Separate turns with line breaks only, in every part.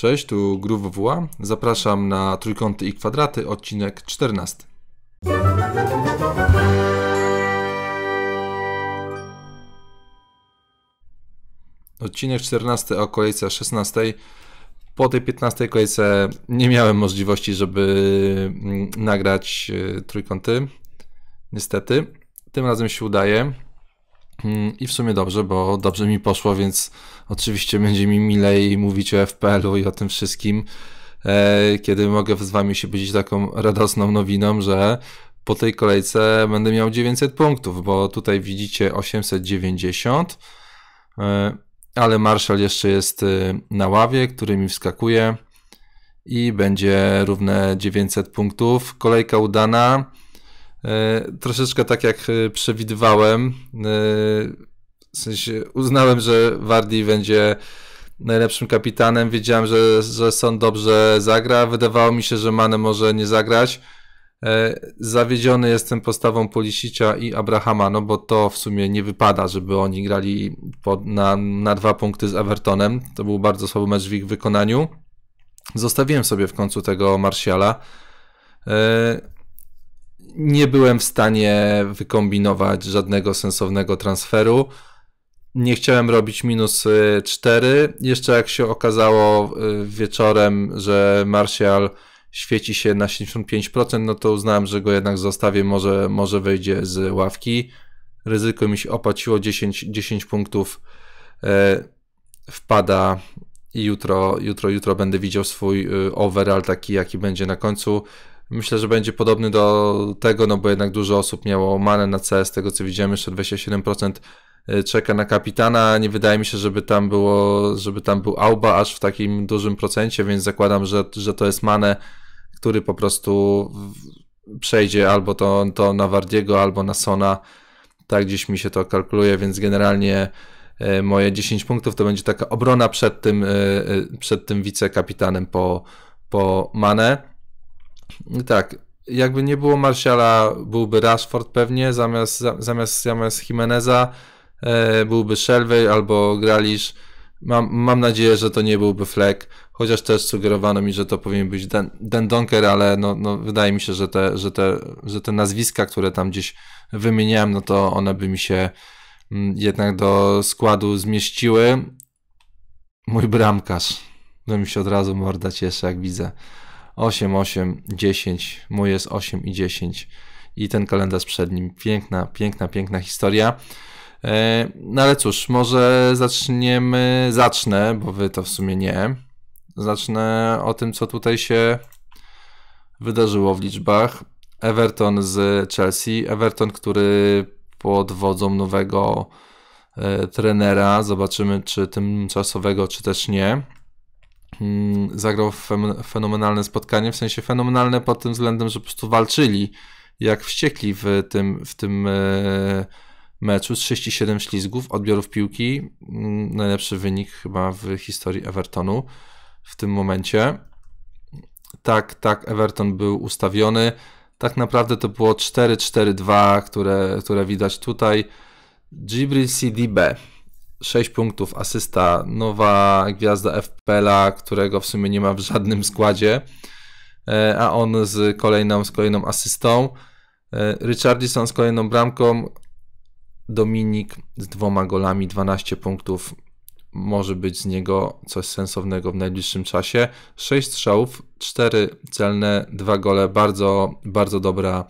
Cześć, tu GrooveWWA. Zapraszam na Trójkąty i Kwadraty, odcinek 14. Odcinek 14 o kolejce 16. Po tej 15 kolejce nie miałem możliwości, żeby mm, nagrać e, trójkąty. Niestety. Tym razem się udaje. Mm, I w sumie dobrze, bo dobrze mi poszło, więc oczywiście będzie mi milej mówić o FPL-u i o tym wszystkim, e, kiedy mogę z wami się budzić taką radosną nowiną, że po tej kolejce będę miał 900 punktów, bo tutaj widzicie 890, e, ale Marshall jeszcze jest e, na ławie, który mi wskakuje i będzie równe 900 punktów. Kolejka udana. E, troszeczkę tak jak e, przewidywałem, e, w sensie uznałem, że Wardy będzie najlepszym kapitanem. Wiedziałem, że, że Son dobrze zagra. Wydawało mi się, że Mane może nie zagrać. Zawiedziony jestem postawą Polisicia i Abrahama, no bo to w sumie nie wypada, żeby oni grali pod, na, na dwa punkty z Evertonem. To był bardzo słaby mecz w ich wykonaniu. Zostawiłem sobie w końcu tego Marsiala nie byłem w stanie wykombinować żadnego sensownego transferu. Nie chciałem robić minus 4. Y, Jeszcze jak się okazało y, wieczorem, że Martial świeci się na 75%, no to uznałem, że go jednak zostawię, może, może wyjdzie z ławki. Ryzyko mi się opłaciło, 10, 10 punktów e, wpada i jutro, jutro, jutro będę widział swój y, overall taki, jaki będzie na końcu. Myślę, że będzie podobny do tego, no bo jednak dużo osób miało manę na CS, z tego co widzimy, jeszcze 27% y, czeka na kapitana. Nie wydaje mi się, żeby tam było, żeby tam był Auba aż w takim dużym procencie, więc zakładam, że, że to jest manę, który po prostu przejdzie albo to, to na Wardiego, albo na Sona. Tak gdzieś mi się to kalkuluje, więc generalnie y, moje 10 punktów to będzie taka obrona przed tym, y, przed tym wicekapitanem po, po manę. Tak, jakby nie było Marsiala, byłby Rashford pewnie, zamiast, zamiast, zamiast Jimeneza e, byłby Shelvey albo Gralisz. Mam, mam nadzieję, że to nie byłby Fleck, chociaż też sugerowano mi, że to powinien być Dendonker, Donker, ale no, no, wydaje mi się, że te, że, te, że te nazwiska, które tam gdzieś wymieniałem, no to one by mi się mm, jednak do składu zmieściły. Mój bramkarz. No mi się od razu morda cieszy, jak widzę. 8, 8, 10, mój jest 8 i 10 i ten kalendarz przed nim. Piękna, piękna, piękna historia. E, no ale cóż, może zaczniemy, zacznę, bo wy to w sumie nie. Zacznę o tym, co tutaj się wydarzyło w liczbach. Everton z Chelsea. Everton, który pod wodzą nowego e, trenera, zobaczymy czy tymczasowego, czy też nie Mm, zagrał fenomenalne spotkanie, w sensie fenomenalne pod tym względem, że po prostu walczyli jak wściekli w tym, w tym e, meczu. 37 ślizgów, odbiorów piłki, mm, najlepszy wynik chyba w historii Evertonu w tym momencie. Tak, tak, Everton był ustawiony. Tak naprawdę to było 4-4-2, które, które widać tutaj. Gibril CDB 6 punktów, asysta, nowa gwiazda FPL-a, którego w sumie nie ma w żadnym składzie, e, a on z kolejną, z kolejną asystą. E, Richardson z kolejną bramką, Dominik z dwoma golami, 12 punktów. Może być z niego coś sensownego w najbliższym czasie. 6 strzałów, 4 celne, 2 gole. Bardzo, bardzo dobra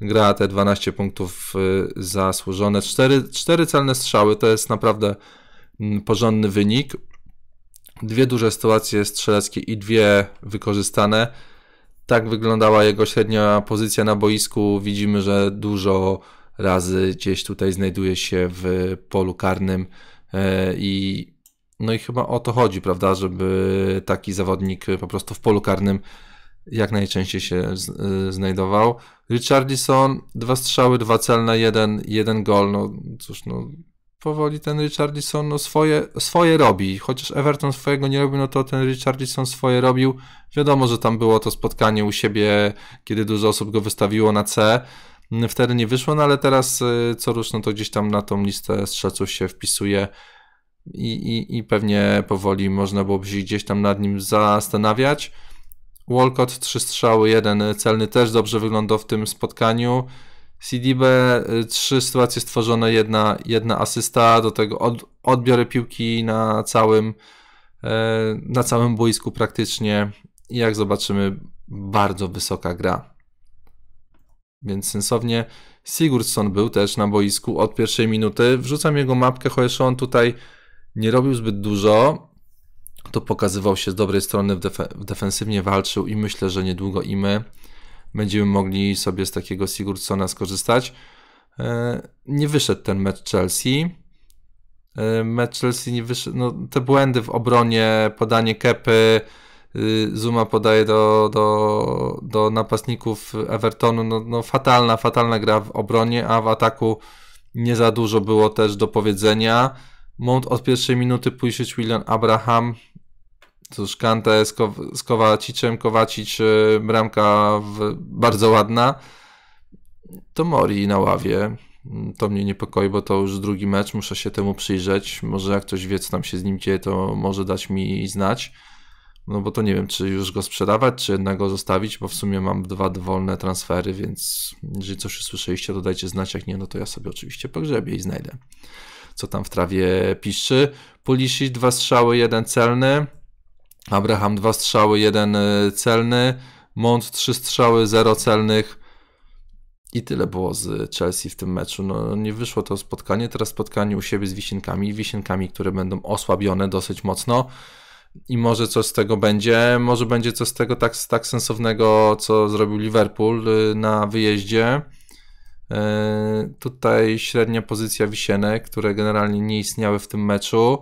gra te 12 punktów y, zasłużone. 4, 4 celne strzały to jest naprawdę mm, porządny wynik. Dwie duże sytuacje strzeleckie i dwie wykorzystane. Tak wyglądała jego średnia pozycja na boisku. Widzimy, że dużo razy gdzieś tutaj znajduje się w polu karnym e, i no i chyba o to chodzi, prawda, żeby taki zawodnik po prostu w polu karnym jak najczęściej się z, y, znajdował. Richardson, dwa strzały, dwa celne, jeden, jeden gol. No cóż, no powoli ten Richardson no, swoje, swoje robi. Chociaż Everton swojego nie robił, no to ten Richardson swoje robił. Wiadomo, że tam było to spotkanie u siebie, kiedy dużo osób go wystawiło na C. Wtedy nie wyszło, no ale teraz y, co rusz, no to gdzieś tam na tą listę strzelców się wpisuje. I, i, i pewnie powoli można byłoby się gdzieś tam nad nim zastanawiać. Walcott trzy strzały, jeden celny też dobrze wyglądał w tym spotkaniu. CDB y, trzy sytuacje stworzone, jedna, jedna asysta, do tego od, odbiorę piłki na całym, e, na całym boisku praktycznie. I jak zobaczymy, bardzo wysoka gra. Więc sensownie Sigurdsson był też na boisku od pierwszej minuty. Wrzucam jego mapkę, chociaż on tutaj nie robił zbyt dużo, to pokazywał się z dobrej strony, w def- defensywnie walczył i myślę, że niedługo i my będziemy mogli sobie z takiego Sigurdsona skorzystać. E, nie wyszedł ten mecz Chelsea. E, mecz Chelsea nie wyszedł. No, te błędy w obronie, podanie kepy, y, Zuma podaje do, do, do napastników Evertonu. No, no, fatalna, fatalna gra w obronie, a w ataku nie za dużo było też do powiedzenia. Mount od pierwszej minuty, pójść William Abraham Cóż, Kante z, Ko z y, bramka w, bardzo ładna. To Mori na ławie. To mnie niepokoi, bo to już drugi mecz, muszę się temu przyjrzeć. Może jak ktoś wie, co tam się z nim dzieje, to może dać mi znać. No bo to nie wiem, czy już go sprzedawać, czy jednak go zostawić, bo w sumie mam dwa wolne transfery, więc jeżeli coś usłyszeliście, to dajcie znać, jak nie, no to ja sobie oczywiście pogrzebię i znajdę, co tam w trawie piszczy. Pulisic, dwa strzały, jeden celny. Abraham dwa strzały, jeden y, celny, Mont trzy strzały, zero celnych. I tyle było z Chelsea w tym meczu. No, nie wyszło to spotkanie. Teraz spotkanie u siebie z Wisienkami. Wisienkami, które będą osłabione dosyć mocno. I może coś z tego będzie. Może będzie coś z tego tak, tak sensownego, co zrobił Liverpool y, na wyjeździe. Y, tutaj średnia pozycja Wisienek, które generalnie nie istniały w tym meczu.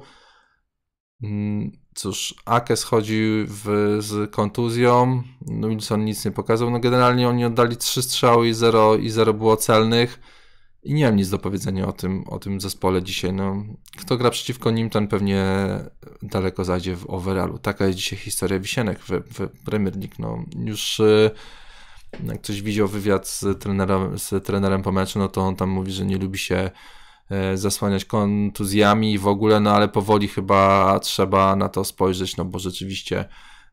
Mm, Cóż, Ake schodzi w, z kontuzją, no Wilson nic nie pokazał. No generalnie oni oddali trzy strzały i zero, i zero było celnych. I nie mam nic do powiedzenia o tym, o tym zespole dzisiaj. No, kto gra przeciwko nim, ten pewnie daleko zajdzie w overallu. Taka jest dzisiaj historia Wisienek w, w Premier League. No, już y, jak ktoś widział wywiad z trenerem, z trenerem po meczu, no to on tam mówi, że nie lubi się E, zasłaniać kontuzjami i w ogóle, no ale powoli chyba trzeba na to spojrzeć, no bo rzeczywiście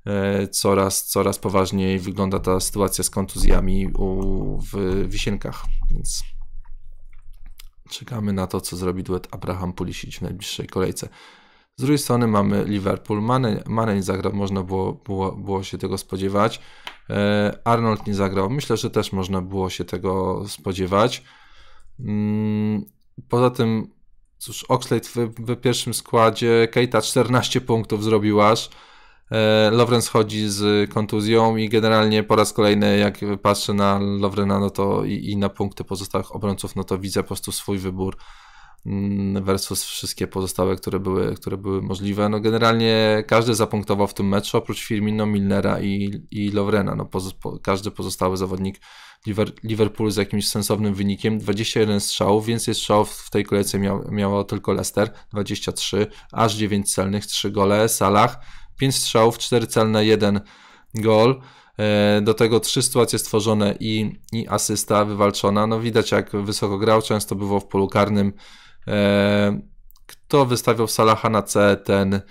e, coraz, coraz poważniej wygląda ta sytuacja z kontuzjami u, w Wisienkach, więc czekamy na to, co zrobi duet Abraham-Pulisic w najbliższej kolejce. Z drugiej strony mamy Liverpool. Mane, Mane nie zagrał, można było, było, było się tego spodziewać. E, Arnold nie zagrał. Myślę, że też można było się tego spodziewać. Mm, poza tym, cóż, Oxlade w, w pierwszym składzie, Keita 14 punktów zrobił aż. E, Lawrence chodzi z kontuzją i generalnie po raz kolejny, jak patrzę na Lovrena no to i, i, na punkty pozostałych obrońców, no to widzę po prostu swój wybór Mm, versus wszystkie pozostałe, które były, które były możliwe. No generalnie każdy zapunktował w tym meczu, oprócz Firmino, Milnera i, i Lovrena. No poz, po, każdy pozostały zawodnik Liver, Liverpool z jakimś sensownym wynikiem. 21 strzałów, więcej strzałów w tej kolejce miał, miało tylko Leicester, 23, aż 9 celnych, 3 gole, Salah, 5 strzałów, 4 celne, 1 gol. E, do tego trzy sytuacje stworzone i, i asysta wywalczona. No widać jak wysoko grał, często bywał w polu karnym. E, kto wystawiał Salaha na C, ten,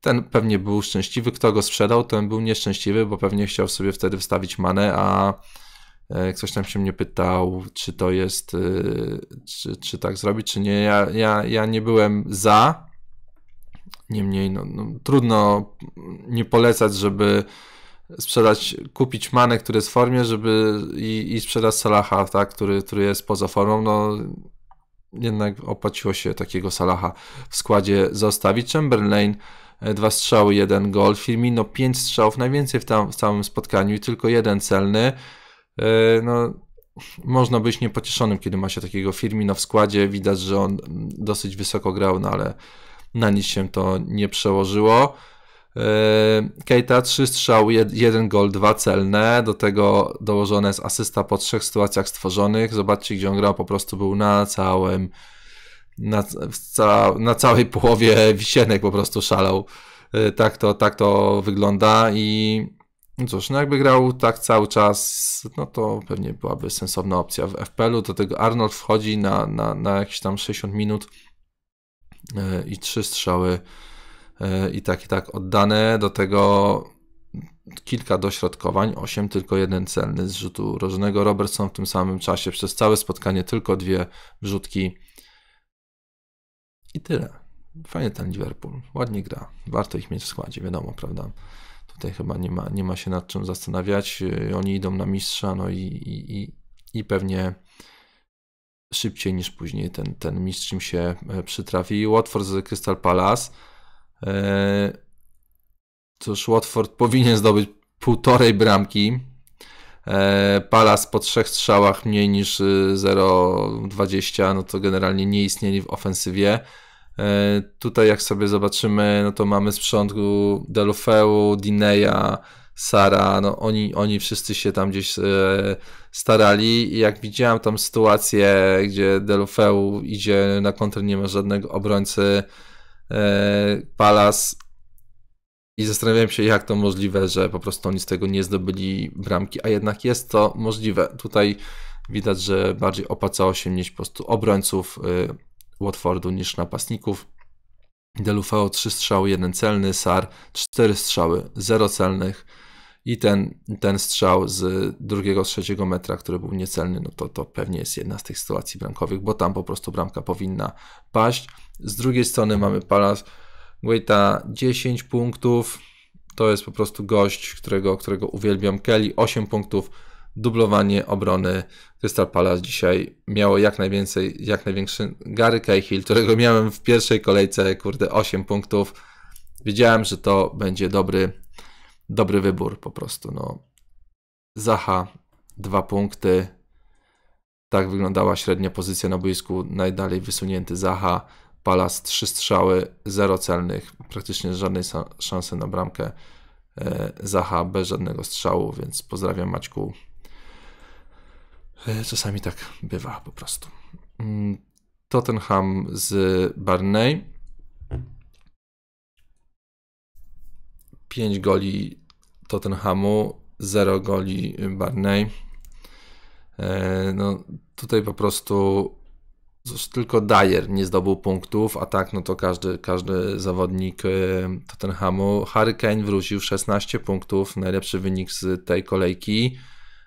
ten pewnie był szczęśliwy. Kto go sprzedał, ten był nieszczęśliwy, bo pewnie chciał sobie wtedy wstawić manę, a e, ktoś tam się mnie pytał, czy to jest, e, czy, czy tak zrobić, czy nie. Ja, ja, ja nie byłem za. Niemniej no, no, trudno nie polecać, żeby sprzedać, kupić manę, który jest w formie, żeby i, i sprzedać Salaha, tak, który, który jest poza formą. No, jednak opłaciło się takiego Salaha w składzie zostawić. Chamberlain e, dwa strzały, jeden gol. Firmino pięć strzałów, najwięcej w, tam, w całym spotkaniu i tylko jeden celny. E, no, można być niepocieszonym, kiedy ma się takiego Firmino w składzie. Widać, że on dosyć wysoko grał, no ale na nic się to nie przełożyło. E, Keita 3 strzał, 1 gol, 2 celne. Do tego dołożone jest asysta po trzech sytuacjach stworzonych. Zobaczcie, gdzie on grał, po prostu był na całym, na, ca, na całej połowie wisienek po prostu szalał. E, tak to, tak to wygląda i no cóż, no jakby grał tak cały czas, no to pewnie byłaby sensowna opcja w FPL-u. Do tego Arnold wchodzi na, na, na jakieś tam 60 minut e, i trzy strzały E, i tak i tak oddane. Do tego kilka dośrodkowań, 8 tylko jeden celny z rzutu rożnego. Robertson w tym samym czasie przez całe spotkanie tylko dwie wrzutki. I tyle. Fajnie ten Liverpool. Ładnie gra. Warto ich mieć w składzie, wiadomo, prawda? Tutaj chyba nie ma, nie ma się nad czym zastanawiać. E, oni idą na mistrza, no i, i, i, i pewnie szybciej niż później ten, ten mistrz im się e, przytrafi. Watford z Crystal Palace E, cóż, Watford powinien zdobyć półtorej bramki. E, Palas po trzech strzałach mniej niż 0,20, e, no to generalnie nie istnieli w ofensywie. Tutaj jak sobie zobaczymy, no to mamy z przodu Delofeu, Dineja, Sara, no oni, oni wszyscy się tam gdzieś starali i jak widziałem tam sytuację, gdzie Delofeu idzie na kontr, nie ma żadnego obrońcy, E, Palas i zastanawiałem się, jak to możliwe, że po prostu oni z tego nie zdobyli bramki, a jednak jest to możliwe. Tutaj widać, że bardziej opacało się mieć po prostu obrońców e, Watfordu niż napastników. Delufeo 3 strzały, 1 celny, Sar 4 strzały, 0 celnych i ten, ten strzał z drugiego, z trzeciego metra, który był niecelny, no to, to pewnie jest jedna z tych sytuacji bramkowych, bo tam po prostu bramka powinna paść. Z drugiej strony mamy Palas Guaita 10 punktów, to jest po prostu gość, którego, którego uwielbiam. Kelly 8 punktów, dublowanie obrony Crystal Palace dzisiaj miało jak najwięcej, jak największy Gary Cahill, którego miałem w pierwszej kolejce, kurde 8 punktów. Wiedziałem, że to będzie dobry dobry wybór po prostu. No. Zaha, dwa punkty. Tak wyglądała średnia pozycja na boisku. Najdalej wysunięty Zaha, Palas, trzy strzały, zero celnych, praktycznie żadnej szansy na bramkę. E, Zaha bez żadnego strzału, więc pozdrawiam Maćku. E, czasami tak bywa po prostu. Mm, Tottenham z Barney. 5 goli Tottenhamu, 0 goli Barney. E, no, tutaj po prostu tylko Dyer nie zdobył punktów, a tak no to każdy, każdy zawodnik e, Tottenhamu. Harry Kane wrócił 16 punktów, najlepszy wynik z tej kolejki.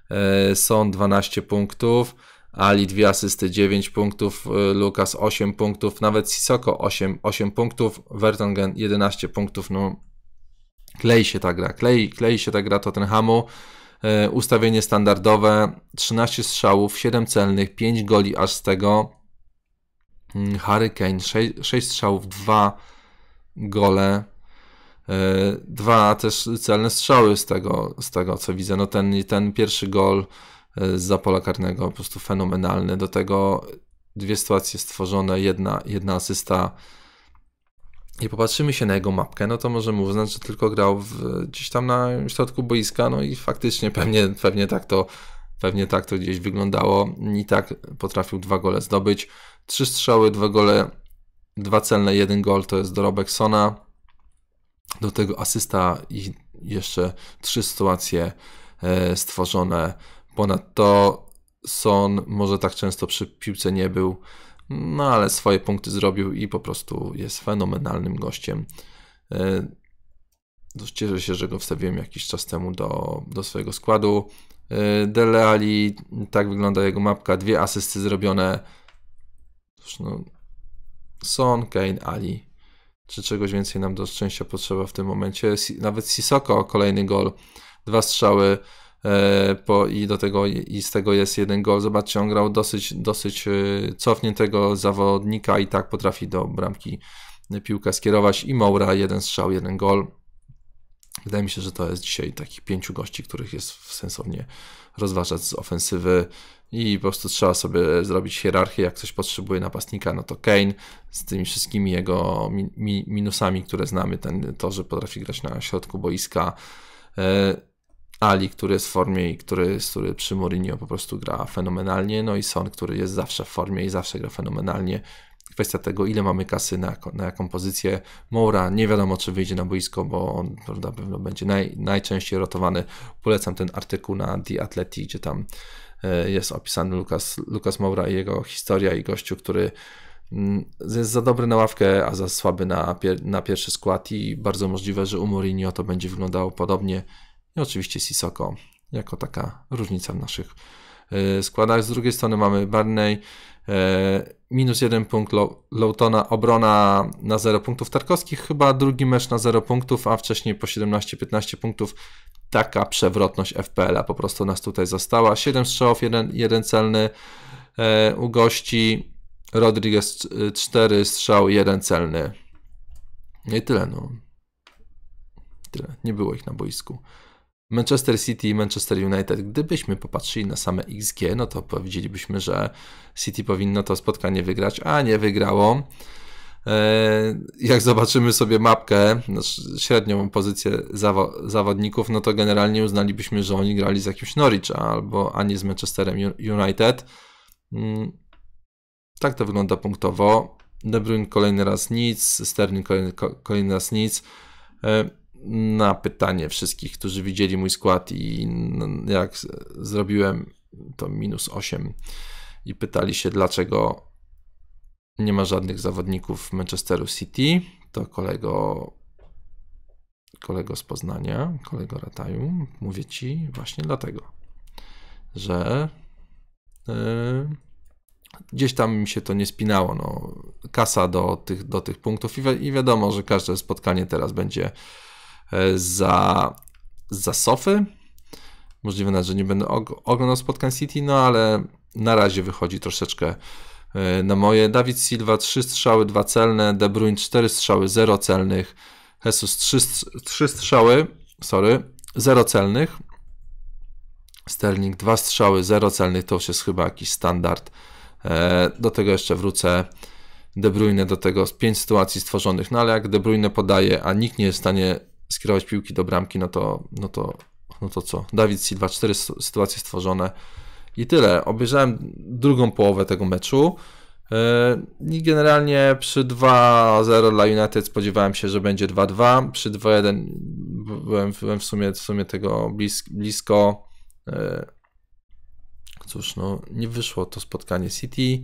E, Są 12 punktów, Ali 2 asysty 9 punktów, Lukas 8 punktów, nawet Sisoko 8, 8 punktów, Vertonghen 11 punktów. No, klei się ta gra, klei, klei się ta gra Tottenhamu, e, ustawienie standardowe, 13 strzałów, 7 celnych, 5 goli aż z tego, mm, Harry Kane, 6, 6 strzałów, 2 gole, 2 e, też celne strzały z tego, z tego co widzę. No ten, ten pierwszy gol e, z pola karnego po prostu fenomenalny. Do tego dwie sytuacje stworzone, jedna, jedna asysta i popatrzymy się na jego mapkę, no to możemy uznać, że tylko grał w, gdzieś tam na środku boiska, no i faktycznie pewnie, pewnie tak to pewnie tak to gdzieś wyglądało i tak potrafił dwa gole zdobyć. Trzy strzały, dwa gole, dwa celne, jeden gol to jest dorobek Sona. Do tego asysta i jeszcze trzy sytuacje e, stworzone. Ponadto Son może tak często przy piłce nie był, no ale swoje punkty zrobił i po prostu jest fenomenalnym gościem. E, cieszę się, że go wstawiłem jakiś czas temu do, do swojego składu. E, Dele Ali, tak wygląda jego mapka, dwie asysty zrobione. No, Son, Kane, Ali. Czy czegoś więcej nam do szczęścia potrzeba w tym momencie? Nawet Sisoko, kolejny gol, dwa strzały. E, po, i do tego i z tego jest jeden gol. Zobaczcie, on grał dosyć, dosyć e, cofniętego zawodnika i tak potrafi do bramki piłkę skierować i Moura jeden strzał, jeden gol. Wydaje mi się, że to jest dzisiaj takich pięciu gości, których jest sensownie rozważać z ofensywy i po prostu trzeba sobie zrobić hierarchię, jak ktoś potrzebuje napastnika, no to Kane z tymi wszystkimi jego mi, mi, minusami, które znamy, ten, to, że potrafi grać na środku boiska, e, Ali, który jest w formie i który, który przy Mourinho po prostu gra fenomenalnie, no i Son, który jest zawsze w formie i zawsze gra fenomenalnie. Kwestia tego, ile mamy kasy na, na jaką pozycję. Moura nie wiadomo, czy wyjdzie na boisko, bo on na pewno będzie naj, najczęściej rotowany. Polecam ten artykuł na The Athletic, gdzie tam e, jest opisany Lukas, Lukas Moura i jego historia i gościu, który mm, jest za dobry na ławkę, a za słaby na, pier na pierwszy skład i bardzo możliwe, że u Mourinho to będzie wyglądało podobnie i oczywiście Sisoko jako taka różnica w naszych e, składach. Z drugiej strony mamy Barney, e, minus jeden punkt Lowtona, obrona na 0 punktów. tarkowskich chyba drugi mecz na 0 punktów, a wcześniej po 17-15 punktów. Taka przewrotność FPL-a po prostu nas tutaj została 7 strzałów, jeden jeden celny e, u gości. Rodriguez 4 strzał, jeden celny. No I tyle, no. Tyle. Nie było ich na boisku. Manchester City i Manchester United, gdybyśmy popatrzyli na same XG, no to powiedzielibyśmy, że City powinno to spotkanie wygrać, a nie wygrało. E, jak zobaczymy sobie mapkę, znaczy średnią pozycję zawo zawodników, no to generalnie uznalibyśmy, że oni grali z jakimś Norwich albo a nie z Manchesterem United. Mm, tak to wygląda punktowo. De Bruyne kolejny raz nic, Sterling kolejny, kolejny raz nic. E, na pytanie wszystkich, którzy widzieli mój skład i jak zrobiłem to minus 8 i pytali się, dlaczego nie ma żadnych zawodników Manchesteru City, to kolego, kolego z Poznania, kolego Rataju, mówię ci właśnie dlatego, że yy, gdzieś tam mi się to nie spinało. No, kasa do tych, do tych punktów i, wi i wiadomo, że każde spotkanie teraz będzie E, za, za Sofy. Możliwe że nie będę oglądał spotkań City, no ale na razie wychodzi troszeczkę e, na moje. Dawid Silva 3 strzały, 2 celne, De Bruyne 4 strzały, 0 celnych, Jesus 3, 3 strzały, sorry, 0 celnych, Sterling 2 strzały, 0 celnych, to już jest chyba jakiś standard. E, do tego jeszcze wrócę. De Bruyne do tego 5 sytuacji stworzonych, no ale jak De Bruyne podaje, a nikt nie jest w stanie skierować piłki do bramki, no to, no to, no to co? Dawid Silva, cztery sytuacje stworzone i tyle. Obejrzałem drugą połowę tego meczu. Yy, I generalnie przy 2-0 dla United spodziewałem się, że będzie 2-2. Przy 2-1 byłem, byłem w, sumie, w sumie tego blisko. Yy, cóż, no nie wyszło to spotkanie City. Yy,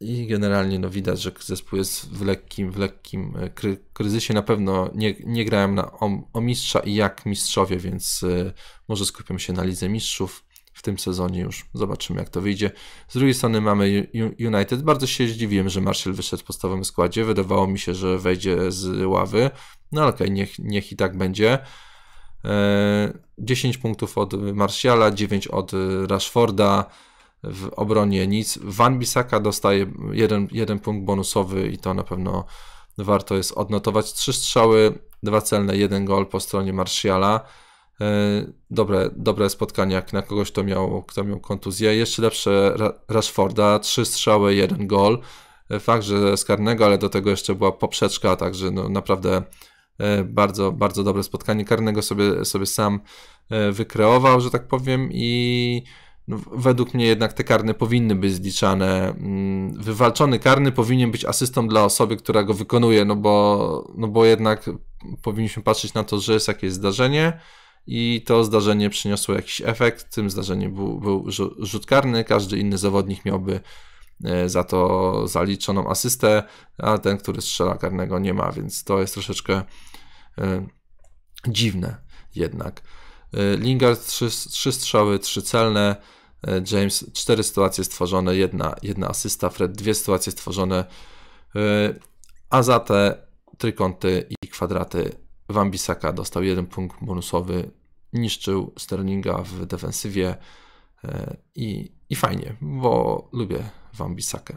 i generalnie no, widać, że zespół jest w lekkim, w lekkim e, kry kryzysie. Na pewno nie, nie grałem na, o, o, mistrza i jak mistrzowie, więc y, może skupiam się na Lidze Mistrzów w tym sezonie już. Zobaczymy, jak to wyjdzie. Z drugiej strony mamy United. Bardzo się zdziwiłem, że Marshall wyszedł w podstawowym składzie. Wydawało mi się, że wejdzie z ławy. No ale okej, okay, niech, niech i tak będzie. 10 e, punktów od Marsiala, 9 od Rashforda, w obronie nic. Van Bissaka dostaje jeden, jeden punkt bonusowy i to na pewno warto jest odnotować. Trzy strzały, dwa celne, jeden gol po stronie Martiala. E, dobre, dobre spotkanie jak na kogoś, kto miał, kto miał kontuzję. Jeszcze lepsze Rashforda, trzy strzały, jeden gol. E, fakt, że z karnego, ale do tego jeszcze była poprzeczka, także no naprawdę e, bardzo, bardzo dobre spotkanie. Karnego sobie, sobie sam wykreował, że tak powiem i no, według mnie jednak te karne powinny być zliczane. Mm, wywalczony karny powinien być asystą dla osoby, która go wykonuje, no bo, no bo jednak powinniśmy patrzeć na to, że jest jakieś zdarzenie i to zdarzenie przyniosło jakiś efekt. Tym zdarzeniem był, był rzut karny, każdy inny zawodnik miałby e, za to zaliczoną asystę, a ten, który strzela karnego nie ma, więc to jest troszeczkę e, dziwne jednak. E, Lingard, trzy strzały, trzy celne. E, James, cztery sytuacje stworzone, jedna, jedna asysta, Fred, dwie sytuacje stworzone, e, a za te trójkąty i kwadraty Van Bissaka dostał jeden punkt bonusowy, niszczył Sterlinga w defensywie e, i, i fajnie, bo lubię Van Bissakę.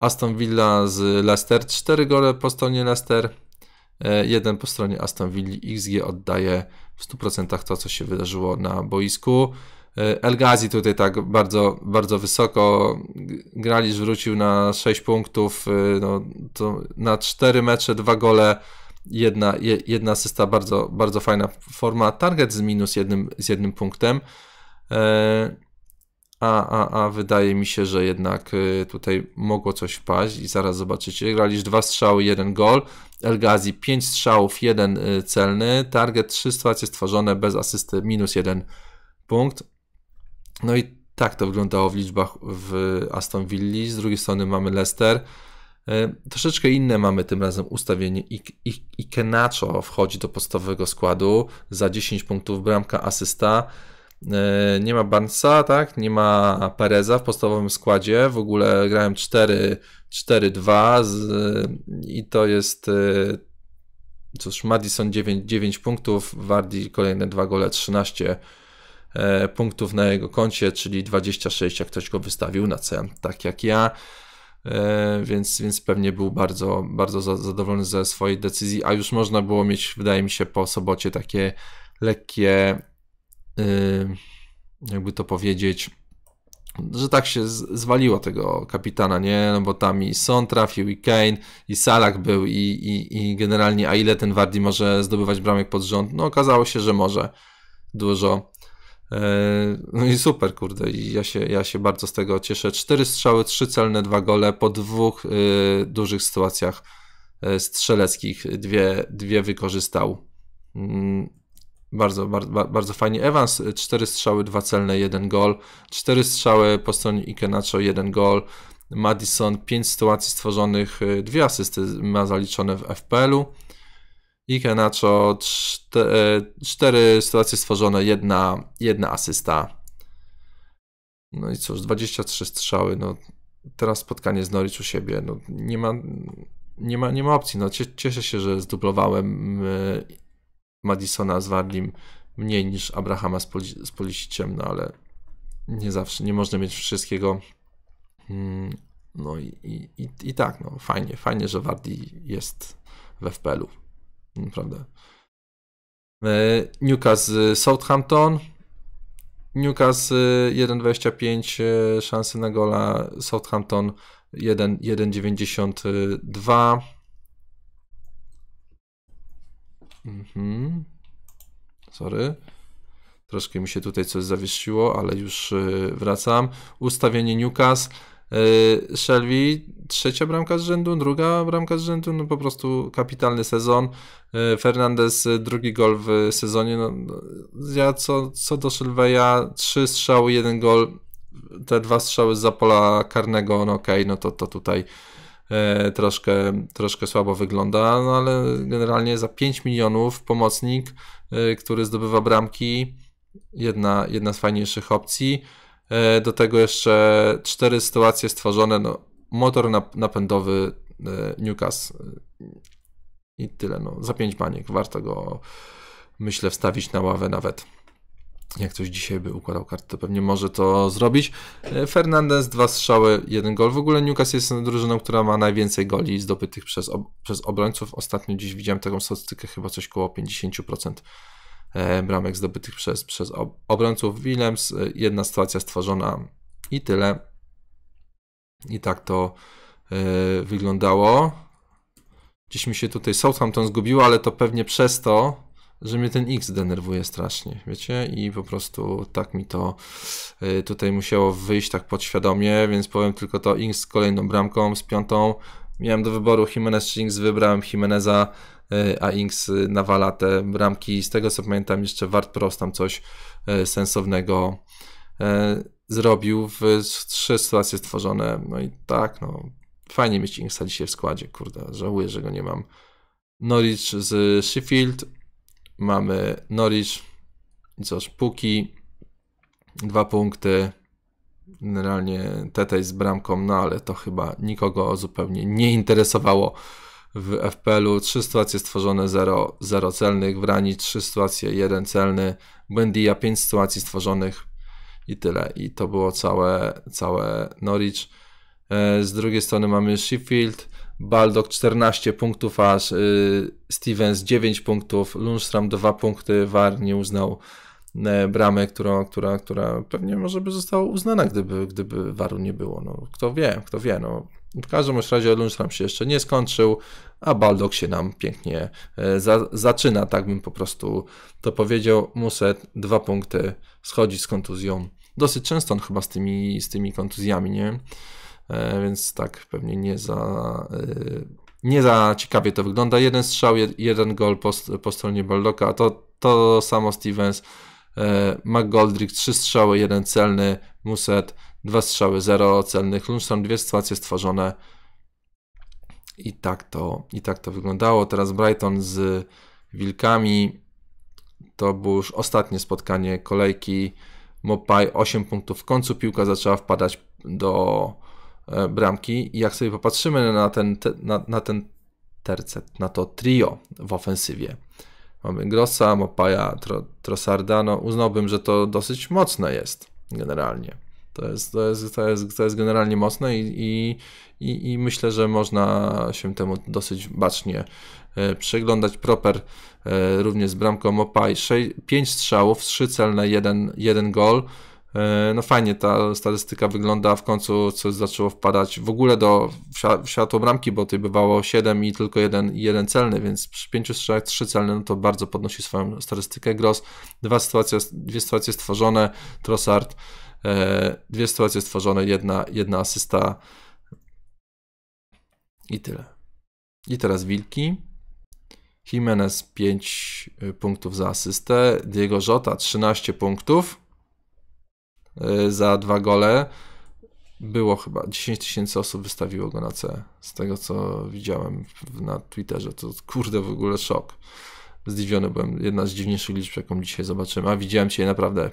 Aston Villa z Leicester, cztery gole po stronie Leicester, jeden po stronie Aston Villa, XG oddaje w 100% to, co się wydarzyło na boisku. E, El Ghazi tutaj tak bardzo, bardzo wysoko. Gralisz wrócił na 6 punktów, e, no, na 4 mecze, 2 gole, jedna, jedna asysta, bardzo, bardzo fajna forma. Target z minus jednym, z jednym punktem. E, a, a, a wydaje mi się, że jednak tutaj mogło coś wpaść i zaraz zobaczycie. Gralisz 2 strzały, 1 gol. El Ghazi 5 strzałów, 1 celny. Target 3 sytuacje stworzone bez asysty, minus 1 punkt. No i tak to wyglądało w liczbach w Aston Villa. Z drugiej strony mamy Leicester. E, troszeczkę inne mamy tym razem ustawienie. I, Kenacho wchodzi do podstawowego składu za 10 punktów bramka, asysta. E, nie ma Barnesa, tak? Nie ma Pereza w podstawowym składzie. W ogóle grałem 4-2 4 i to jest e, cóż, Madison 9, 9 punktów, Wardi kolejne 2 gole 13 E, punktów na jego koncie, czyli 26, jak ktoś go wystawił na C, tak jak ja. E, więc, więc pewnie był bardzo, bardzo zadowolony ze swojej decyzji, a już można było mieć, wydaje mi się, po sobocie takie lekkie, y, jakby to powiedzieć, że tak się zwaliło tego kapitana, nie? No bo tam i Son trafił, i Kane, i Salak był, i, i, i generalnie, a ile ten Wardi może zdobywać bramek pod rząd? No okazało się, że może dużo. E, no i super, kurde, i ja się, ja się bardzo z tego cieszę. Cztery strzały, trzy celne, dwa gole po dwóch y, dużych sytuacjach e, strzeleckich, dwie, dwie wykorzystał. Mm, bardzo, bardzo, bardzo fajnie. Evans, cztery strzały, dwa celne, jeden gol. Cztery strzały po stronie Ikenacho, jeden gol. Madison, pięć sytuacji stworzonych, dwie asysty ma zaliczone w FPL-u. Ike, Henacho cztery, e, cztery sytuacje stworzone, jedna, jedna asysta. No i cóż, 23 strzały, no teraz spotkanie z Norwich u siebie, no nie ma, nie ma, nie ma opcji, no cieszę się, że zdublowałem e, Madisona z Wardlim mniej niż Abrahama z, Poli Polisiciem, no ale nie zawsze, nie można mieć wszystkiego. Hmm, no i, i, i, i tak, no fajnie, fajnie, że Wardi jest w FPL-u. Naprawdę. E, Newcastle Southampton. Newcastle 1,25 e, e, szansy na gola. Southampton 1,92. Mhm. Sorry. Troszkę mi się tutaj coś zawiesiło, ale już wracam. Ustawienie Newcastle. Shelby trzecia bramka z rzędu, druga bramka z rzędu, no po prostu kapitalny sezon. Y, Fernandez y, drugi gol w sezonie. No, no ja co, co do Sylweja, trzy strzały, jeden gol, te dwa strzały za pola karnego, no okej, okay, no to, to tutaj e, troszkę, troszkę słabo wygląda, no ale generalnie za 5 milionów pomocnik, e, który zdobywa bramki, jedna, jedna z fajniejszych opcji. Do tego jeszcze cztery sytuacje stworzone. No, motor napędowy e, Newcastle. I tyle, no, za pięć baniek. Warto go, myślę, wstawić na ławę nawet. Jak ktoś dzisiaj by układał karty, to pewnie może to zrobić. E, Fernandez, dwa strzały, jeden gol. W ogóle Newcastle jest drużyną, która ma najwięcej goli zdobytych przez, ob przez obrońców. Ostatnio dziś widziałem taką statystykę, chyba coś koło 50% e, bramek zdobytych przez, przez obrońców. Willems, jedna sytuacja stworzona i tyle. I tak to yy, wyglądało. Gdzieś mi się tutaj Southampton zgubiło, ale to pewnie przez to, że mnie ten X denerwuje strasznie, wiecie? I po prostu tak mi to yy, tutaj musiało wyjść tak podświadomie, więc powiem tylko to X z kolejną bramką, z piątą. Miałem do wyboru Jimenez czy Inks, wybrałem Jimeneza, e, a Inks nawala te bramki. Z tego co pamiętam, jeszcze Wart Prost tam coś sensownego zrobił w trzy sytuacje stworzone. No i tak, no fajnie mieć Inksa dzisiaj w składzie, kurde, żałuję, że go nie mam. Norwich z Sheffield, mamy Norwich, coś Puki, dwa punkty, generalnie Tetej z bramką, no ale to chyba nikogo zupełnie nie interesowało w FPL-u. Trzy sytuacje stworzone, 0, zero celnych, Wrani trzy sytuacje, jeden celny, Buendia pięć sytuacji stworzonych, i tyle. I to było całe, całe Norwich. E, z drugiej strony mamy Sheffield, Baldock 14 punktów, aż y, Stevens 9 punktów, Lundstrom 2 punkty, War nie uznał e, bramę, która, która, która pewnie może by została uznana, gdyby, gdyby waru nie było. No, kto wie, kto wie. No. W każdym razie Lundstrom się jeszcze nie skończył, a Baldock się nam pięknie e, za, zaczyna, tak bym po prostu to powiedział. Muset dwa punkty, schodzi z kontuzją dosyć często on chyba z tymi, z tymi kontuzjami, nie? E, więc tak, pewnie nie za, e, nie za ciekawie to wygląda. Jeden strzał, jeden gol po, po stronie Baldoka, a to, to samo Stevens. E, McGoldrick 3 strzały, jeden celny, Muset dwa strzały, zero celnych, Lundström dwie sytuacje stworzone. I tak to, i tak to wyglądało. Teraz Brighton z Wilkami. To było już ostatnie spotkanie kolejki. Mopaj 8 punktów w końcu, piłka zaczęła wpadać do e, bramki i jak sobie popatrzymy na ten, na, na, ten tercet, na to trio w ofensywie, mamy Grossa, Mopaja, Tro, Trossarda, no uznałbym, że to dosyć mocne jest generalnie. To jest, to jest, to jest, to jest generalnie mocne i, i, i, myślę, że można się temu dosyć bacznie E, przeglądać proper e, również z bramką Mopai 5 strzałów, 3 celne, 1, 1 gol. E, no fajnie ta statystyka wygląda, w końcu coś zaczęło wpadać w ogóle do światło bramki, bo tutaj bywało 7 i tylko jeden, jeden celny, więc przy 5 strzałach 3 celne, no to bardzo podnosi swoją statystykę Gross. Dwa sytuacje, dwie sytuacje stworzone, Trossard, dwie sytuacje stworzone, jedna, jedna asysta i tyle. I teraz Wilki. Jimenez 5 y, punktów za asystę, Diego Jota 13 punktów y, za dwa gole. Było chyba 10 tysięcy osób wystawiło go na C. Z tego co widziałem na Twitterze, to kurde w ogóle szok. Zdziwiony byłem. Jedna z dziwniejszych liczb, jaką dzisiaj zobaczyłem. A widziałem dzisiaj naprawdę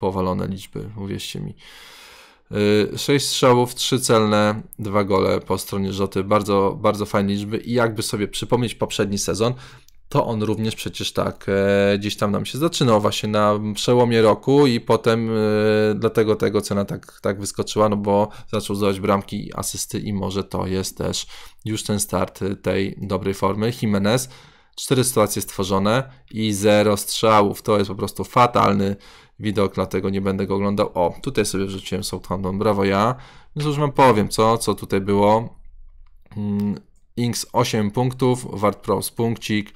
powalone liczby, uwierzcie mi. 6 y, strzałów, 3 celne, 2 gole po stronie Rzoty. Bardzo, bardzo fajne liczby i jakby sobie przypomnieć poprzedni sezon, to on również przecież tak e, gdzieś tam nam się zaczynał właśnie na przełomie roku i potem e, dlatego tego cena tak, tak wyskoczyła, no bo zaczął zdawać bramki i asysty i może to jest też już ten start tej dobrej formy. Jimenez, 4 sytuacje stworzone i 0 strzałów, to jest po prostu fatalny widok, dlatego nie będę go oglądał. O, tutaj sobie wrzuciłem Southampton, brawo ja. No już wam powiem, co, co tutaj było. Mm, Inks 8 punktów, Wart Pros punkcik.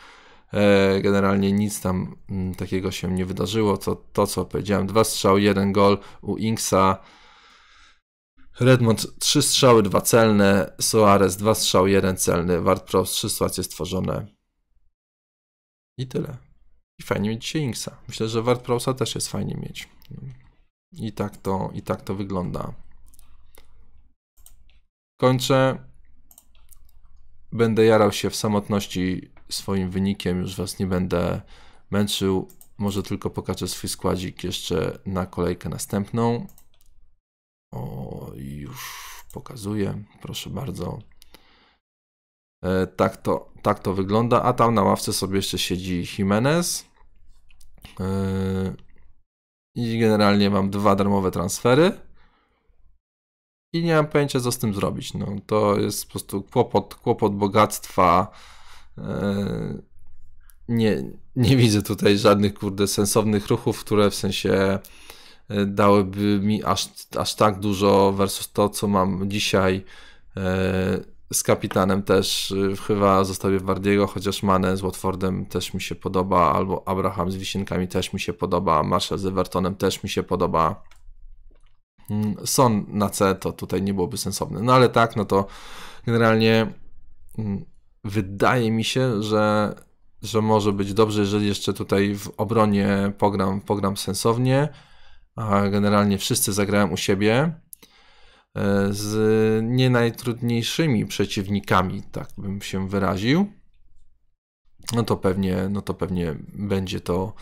E, generalnie nic tam mm, takiego się nie wydarzyło. To, to co powiedziałem, dwa strzały, jeden gol u Inksa. Redmond 3 strzały, 2 celne, Soares 2 strzały, 1 celny, Ward Pros 3 sytuacje stworzone. I tyle. I fajnie mieć się Inksa. Myślę, że WordPressa też jest fajnie mieć. I tak to, i tak to wygląda. Kończę. Będę jarał się w samotności swoim wynikiem, już was nie będę męczył. Może tylko pokażę swój składzik jeszcze na kolejkę następną. O, już pokazuję, proszę bardzo. E, tak to, tak to wygląda, a tam na ławce sobie jeszcze siedzi Jimenez. Yy, I generalnie mam dwa darmowe transfery. I nie mam pojęcia, co z tym zrobić. No, to jest po prostu kłopot, kłopot bogactwa. Yy, nie, nie widzę tutaj żadnych, kurde, sensownych ruchów, które w sensie yy, dałyby mi aż, aż tak dużo versus to, co mam dzisiaj z kapitanem też y, chyba zostawię Wardiego, chociaż Mane z Watfordem też mi się podoba, albo Abraham z Wisienkami też mi się podoba, Marshall z Evertonem też mi się podoba. Mm, Son na C to tutaj nie byłoby sensowne. No ale tak, no to generalnie mm, wydaje mi się, że, że może być dobrze, jeżeli jeszcze tutaj w obronie pogram, pogram sensownie, a generalnie wszyscy zagrałem u siebie. E, z nie najtrudniejszymi przeciwnikami, tak bym się wyraził, no to pewnie, no to pewnie będzie to,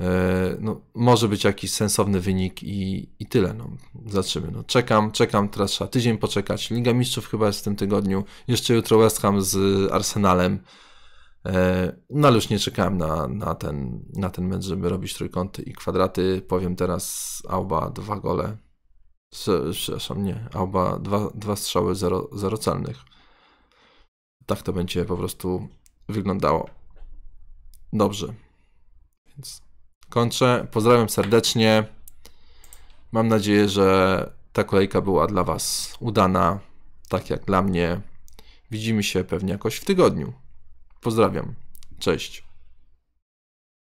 e, no, może być jakiś sensowny wynik i, i tyle. No, zaczymy. No, czekam, czekam, teraz trzeba tydzień poczekać. Liga Mistrzów chyba jest w tym tygodniu. Jeszcze jutro West Ham z Arsenalem. E, no ale już nie czekałem na, na, ten, na ten mecz, żeby robić trójkąty i kwadraty. Powiem teraz Auba, dwa gole przepraszam, nie, albo dwa, dwa strzały zero, zero celnych. Tak to będzie po prostu wyglądało. Dobrze. Więc kończę. Pozdrawiam serdecznie. Mam nadzieję, że ta kolejka była dla Was udana, tak jak dla mnie. Widzimy się pewnie jakoś w tygodniu. Pozdrawiam. Cześć.